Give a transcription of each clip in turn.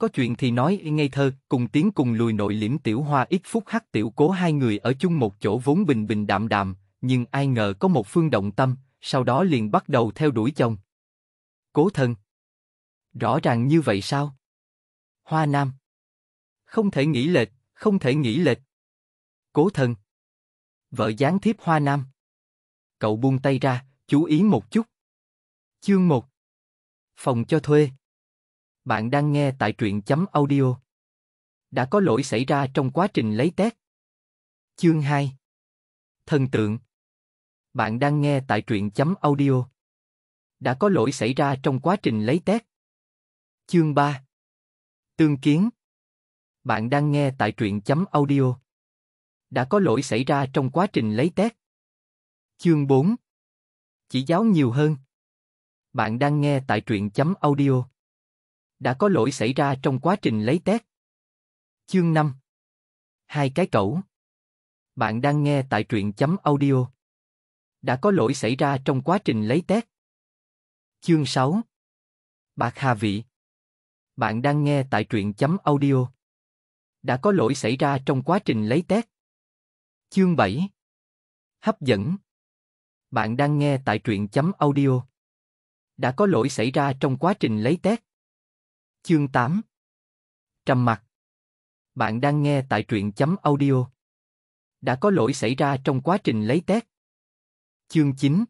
Có chuyện thì nói ngây thơ, cùng tiến cùng lùi nội liễm tiểu hoa ít phút hắc tiểu cố hai người ở chung một chỗ vốn bình bình đạm đạm, nhưng ai ngờ có một phương động tâm, sau đó liền bắt đầu theo đuổi chồng. Cố thân. Rõ ràng như vậy sao? Hoa Nam. Không thể nghĩ lệch, không thể nghĩ lệch. Cố thân. Vợ gián thiếp Hoa Nam. Cậu buông tay ra, chú ý một chút. Chương 1 Phòng cho thuê bạn đang nghe tại truyện chấm audio. Đã có lỗi xảy ra trong quá trình lấy test. Chương 2 Thần tượng Bạn đang nghe tại truyện chấm audio. Đã có lỗi xảy ra trong quá trình lấy test. Chương 3 Tương kiến Bạn đang nghe tại truyện chấm audio. Đã có lỗi xảy ra trong quá trình lấy test. Chương 4 Chỉ giáo nhiều hơn bạn đang nghe tại truyện chấm audio đã có lỗi xảy ra trong quá trình lấy test. Chương 5 Hai cái cẩu Bạn đang nghe tại truyện chấm audio. Đã có lỗi xảy ra trong quá trình lấy test. Chương 6 Bạc Hà Vị Bạn đang nghe tại truyện chấm audio. Đã có lỗi xảy ra trong quá trình lấy test. Chương 7 Hấp dẫn Bạn đang nghe tại truyện chấm audio. Đã có lỗi xảy ra trong quá trình lấy test. Chương 8 Trầm mặt Bạn đang nghe tại truyện chấm audio. Đã có lỗi xảy ra trong quá trình lấy tét. Chương 9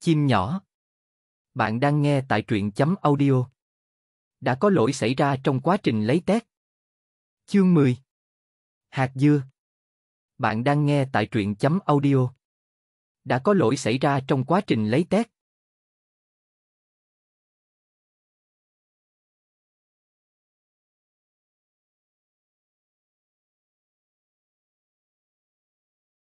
Chim nhỏ Bạn đang nghe tại truyện chấm audio. Đã có lỗi xảy ra trong quá trình lấy tét. Chương 10 Hạt dưa Bạn đang nghe tại truyện chấm audio. Đã có lỗi xảy ra trong quá trình lấy tét.